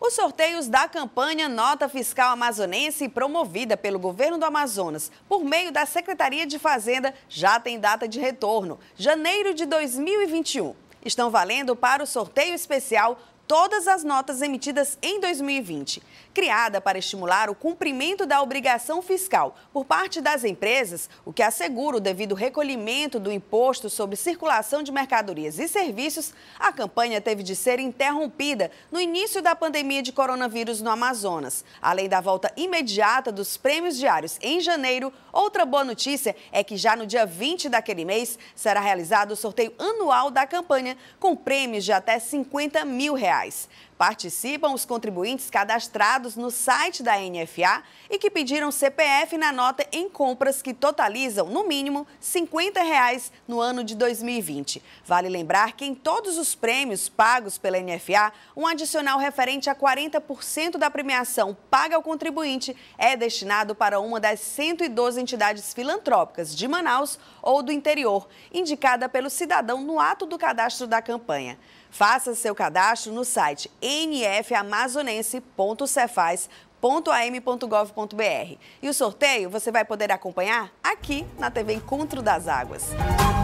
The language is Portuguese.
Os sorteios da campanha Nota Fiscal Amazonense, promovida pelo governo do Amazonas por meio da Secretaria de Fazenda, já tem data de retorno, janeiro de 2021. Estão valendo para o sorteio especial todas as notas emitidas em 2020, criada para estimular o cumprimento da obrigação fiscal por parte das empresas, o que assegura o devido recolhimento do imposto sobre circulação de mercadorias e serviços, a campanha teve de ser interrompida no início da pandemia de coronavírus no Amazonas. Além da volta imediata dos prêmios diários em janeiro, outra boa notícia é que já no dia 20 daquele mês será realizado o sorteio anual da campanha com prêmios de até 50 mil reais reais. Participam os contribuintes cadastrados no site da NFA e que pediram CPF na nota em compras que totalizam, no mínimo, R$ 50 reais no ano de 2020. Vale lembrar que em todos os prêmios pagos pela NFA, um adicional referente a 40% da premiação paga ao contribuinte é destinado para uma das 112 entidades filantrópicas de Manaus ou do interior, indicada pelo cidadão no ato do cadastro da campanha. Faça seu cadastro no site nfamazonense.cefaz.am.gov.br. E o sorteio você vai poder acompanhar aqui na TV Encontro das Águas.